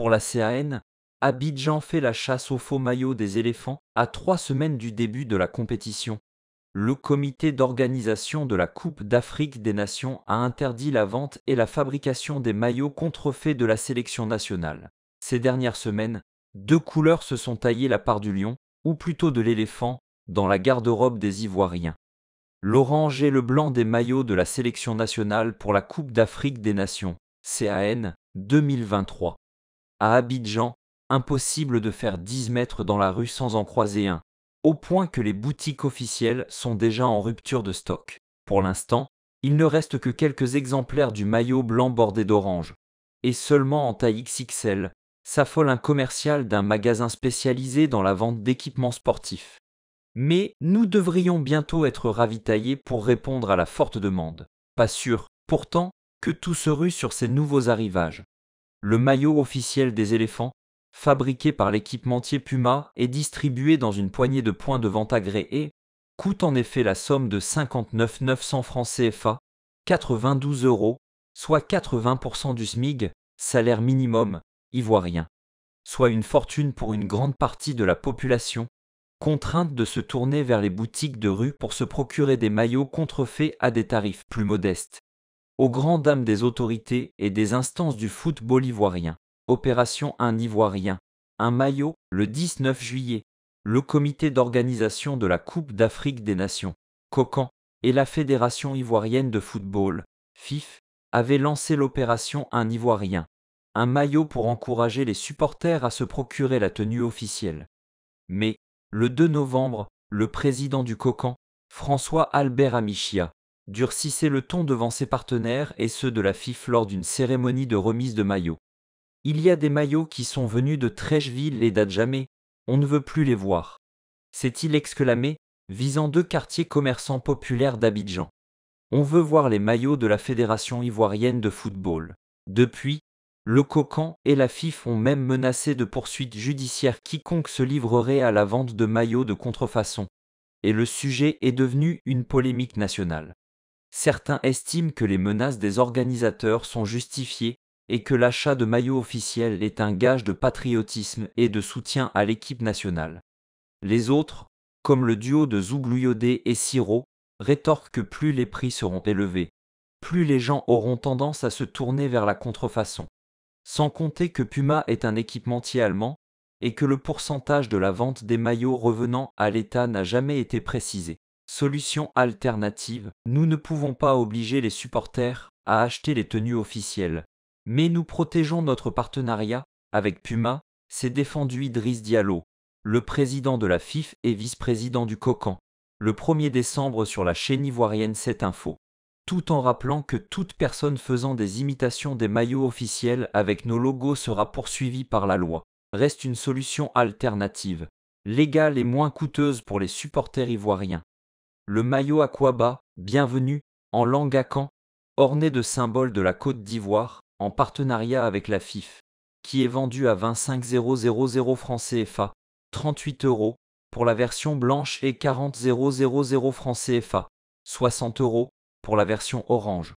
pour la CAN, Abidjan fait la chasse aux faux maillots des éléphants à trois semaines du début de la compétition. Le comité d'organisation de la Coupe d'Afrique des Nations a interdit la vente et la fabrication des maillots contrefaits de la sélection nationale. Ces dernières semaines, deux couleurs se sont taillées la part du lion, ou plutôt de l'éléphant, dans la garde-robe des Ivoiriens. L'orange et le blanc des maillots de la sélection nationale pour la Coupe d'Afrique des Nations, CAN 2023. À Abidjan, impossible de faire 10 mètres dans la rue sans en croiser un, au point que les boutiques officielles sont déjà en rupture de stock. Pour l'instant, il ne reste que quelques exemplaires du maillot blanc bordé d'orange. Et seulement en taille XXL, s'affole un commercial d'un magasin spécialisé dans la vente d'équipements sportifs. Mais nous devrions bientôt être ravitaillés pour répondre à la forte demande. Pas sûr, pourtant, que tout se rue sur ces nouveaux arrivages le maillot officiel des éléphants, fabriqué par l'équipementier Puma et distribué dans une poignée de points de vente agréés, coûte en effet la somme de 59 900 francs CFA, 92 euros, soit 80% du SMIG, salaire minimum, ivoirien. Soit une fortune pour une grande partie de la population, contrainte de se tourner vers les boutiques de rue pour se procurer des maillots contrefaits à des tarifs plus modestes aux grandes dames des autorités et des instances du football ivoirien. Opération Un Ivoirien, un maillot, le 19 juillet. Le comité d'organisation de la Coupe d'Afrique des Nations, COCAN, et la Fédération ivoirienne de football, FIF, avaient lancé l'opération Un Ivoirien, un maillot pour encourager les supporters à se procurer la tenue officielle. Mais, le 2 novembre, le président du COCAN, François Albert Amichia, durcissait le ton devant ses partenaires et ceux de la FIF lors d'une cérémonie de remise de maillots. Il y a des maillots qui sont venus de Trècheville et d'Adjamé, on ne veut plus les voir. » il exclamé, visant deux quartiers commerçants populaires d'Abidjan. On veut voir les maillots de la Fédération ivoirienne de football. Depuis, le Cocan et la FIF ont même menacé de poursuites judiciaires quiconque se livrerait à la vente de maillots de contrefaçon. Et le sujet est devenu une polémique nationale. Certains estiment que les menaces des organisateurs sont justifiées et que l'achat de maillots officiels est un gage de patriotisme et de soutien à l'équipe nationale. Les autres, comme le duo de Zougluyodé et Siro, rétorquent que plus les prix seront élevés, plus les gens auront tendance à se tourner vers la contrefaçon. Sans compter que Puma est un équipementier allemand et que le pourcentage de la vente des maillots revenant à l'État n'a jamais été précisé. Solution alternative, nous ne pouvons pas obliger les supporters à acheter les tenues officielles. Mais nous protégeons notre partenariat avec Puma, s'est défendu Idriss Diallo, le président de la FIF et vice-président du COCAN, le 1er décembre sur la chaîne ivoirienne 7 Info. Tout en rappelant que toute personne faisant des imitations des maillots officiels avec nos logos sera poursuivie par la loi. Reste une solution alternative, légale et moins coûteuse pour les supporters ivoiriens le maillot aquaba, bienvenue, en langue à orné de symboles de la Côte d'Ivoire, en partenariat avec la FIF, qui est vendu à 25,000 francs CFA, 38 euros, pour la version blanche et 000 francs CFA, 60 euros, pour la version orange.